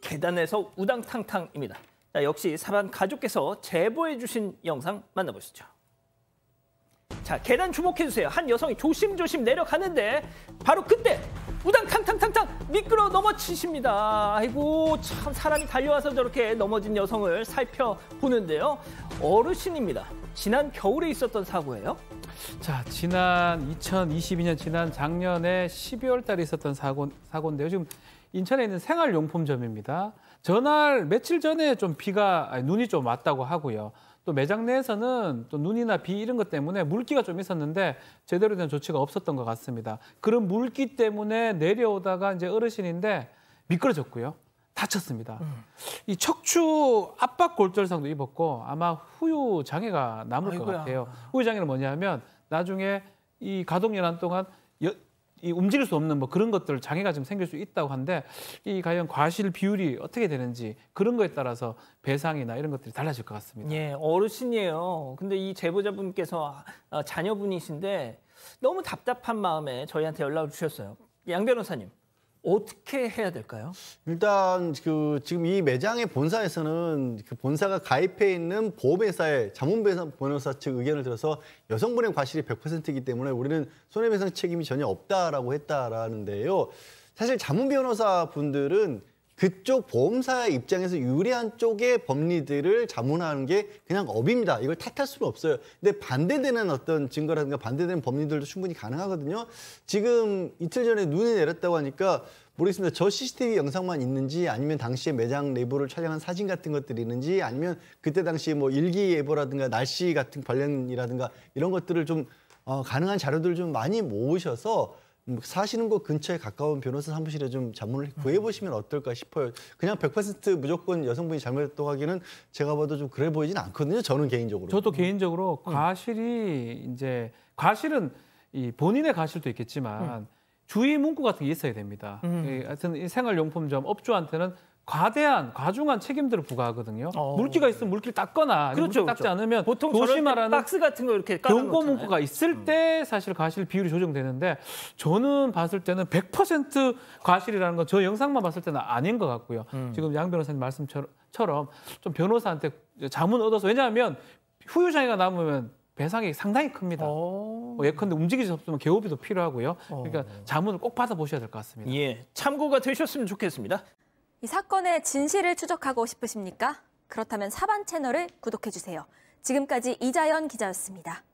계단에서 우당탕탕입니다. 자, 역시 사람 가족께서 제보해 주신 영상 만나보시죠. 자, 계단 주목해 주세요. 한 여성이 조심조심 내려가는데 바로 그때 우당탕탕탕탕 미끄러 넘어지십니다. 아이고 참 사람이 달려와서 저렇게 넘어진 여성을 살펴보는데요. 어르신입니다. 지난 겨울에 있었던 사고예요? 자, 지난 2022년 지난 작년에 12월 달에 있었던 사고 사고인데요. 지금 인천에 있는 생활용품점입니다. 전날 며칠 전에 좀 비가 아니, 눈이 좀 왔다고 하고요. 또 매장 내에서는 또 눈이나 비 이런 것 때문에 물기가 좀 있었는데 제대로 된 조치가 없었던 것 같습니다. 그런 물기 때문에 내려오다가 이제 어르신인데 미끄러졌고요. 다쳤습니다. 음. 이 척추 압박 골절상도 입었고 아마 후유 장애가 남을 아이고야. 것 같아요. 후유 장애는 뭐냐면 나중에 이 가동 연한 동안 여, 이 움직일 수 없는 뭐 그런 것들 장애가 좀 생길 수 있다고 한데 이 과연 과실 비율이 어떻게 되는지 그런 거에 따라서 배상이나 이런 것들이 달라질 것 같습니다. 예, 어르신이에요. 근데 이 제보자분께서 아, 어, 자녀분이신데 너무 답답한 마음에 저희한테 연락을 주셨어요. 양 변호사님, 어떻게 해야 될까요? 일단 그 지금 이 매장의 본사에서는 그 본사가 가입해 있는 보험회사의 자문변호사 측 의견을 들어서 여성분의 과실이 100%이기 때문에 우리는 손해배상 책임이 전혀 없다라고 했다라는데요. 사실 자문변호사 분들은 그쪽 보험사 입장에서 유리한 쪽의 법리들을 자문하는 게 그냥 업입니다. 이걸 탓할 수는 없어요. 근데 반대되는 어떤 증거라든가 반대되는 법리들도 충분히 가능하거든요. 지금 이틀 전에 눈이 내렸다고 하니까 모르겠습니다. 저 CCTV 영상만 있는지 아니면 당시에 매장 내부를 촬영한 사진 같은 것들이 있는지 아니면 그때 당시 에뭐 일기예보라든가 날씨 같은 관련이라든가 이런 것들을 좀 어, 가능한 자료들을 좀 많이 모으셔서 뭐 사시는 곳 근처에 가까운 변호사 사무실에 좀 자문을 음. 구해보시면 어떨까 싶어요. 그냥 100% 무조건 여성분이 잘못했다고 하기는 제가 봐도 좀 그래 보이진 않거든요. 저는 개인적으로. 저도 개인적으로 음. 과실이 이제 과실은 이 본인의 과실도 있겠지만 음. 주의 문구 같은 게 있어야 됩니다. 음. 하여튼 생활용품점 업주한테는 과대한 과중한 책임들을 부과하거든요. 어... 물기가 있으면 물기를 닦거나 그렇죠, 물기 닦지 그렇죠. 않으면 보통 조심하라는 박스 같은 거 이렇게 경고 문구가 네. 있을 때 음. 사실 과실 비율이 조정되는데 저는 봤을 때는 100% 과실이라는 건 저 영상만 봤을 때는 아닌 것 같고요. 음. 지금 양 변호사님 말씀처럼 좀 변호사한테 자문 얻어서 왜냐하면 후유장애가 남으면 배상이 상당히 큽니다. 어... 뭐 예컨대 움직이지 없으면 개업비도 필요하고요. 어. 그러니까 자문을 꼭 받아보셔야 될 것 같습니다. 예, 참고가 되셨으면 좋겠습니다. 이 사건의 진실을 추적하고 싶으십니까? 그렇다면 사반 채널을 구독해주세요. 지금까지 이자연 기자였습니다.